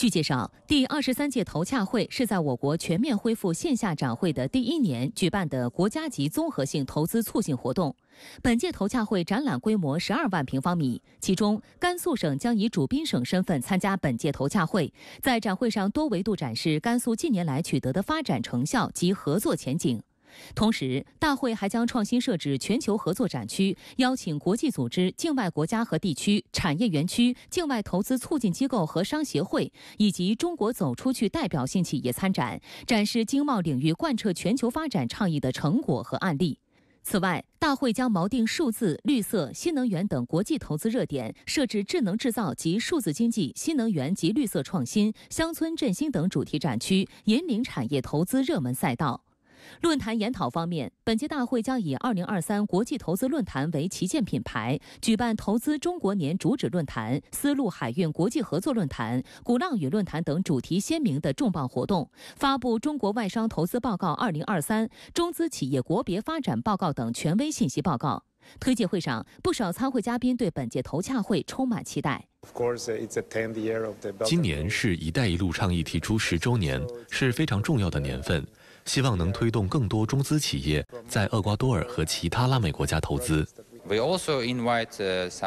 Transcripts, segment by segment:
据介绍，第二十三届投洽会是在我国全面恢复线下展会的第一年举办的国家级综合性投资促进活动。本届投洽会展览规模十二万平方米，其中，甘肃省将以主宾省身份参加本届投洽会，在展会上多维度展示甘肃近年来取得的发展成效及合作前景。同时，大会还将创新设置全球合作展区，邀请国际组织、境外国家和地区、产业园区、境外投资促进机构和商协会以及中国走出去代表性企业参展，展示经贸领域贯彻全球发展倡议的成果和案例。此外，大会将锚定数字、绿色、新能源等国际投资热点，设置智能制造及数字经济、新能源及绿色创新、乡村振兴等主题展区，引领产业投资热门赛道。论坛研讨方面，本届大会将以“二零二三国际投资论坛”为旗舰品牌，举办“投资中国年”主旨论坛、丝路海运国际合作论坛、鼓浪屿论坛等主题鲜明的重磅活动，发布《中国外商投资报告二零二三》《中资企业国别发展报告》等权威信息报告。推介会上，不少参会嘉宾对本届投洽会充满期待。今年是一带一路倡议提出十周年，是非常重要的年份。希望能推动更多中资企业在厄瓜多尔和其他拉美国家投资。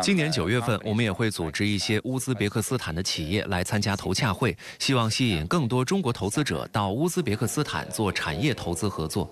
今年九月份，我们也会组织一些乌兹别克斯坦的企业来参加投洽会，希望吸引更多中国投资者到乌兹别克斯坦做产业投资合作。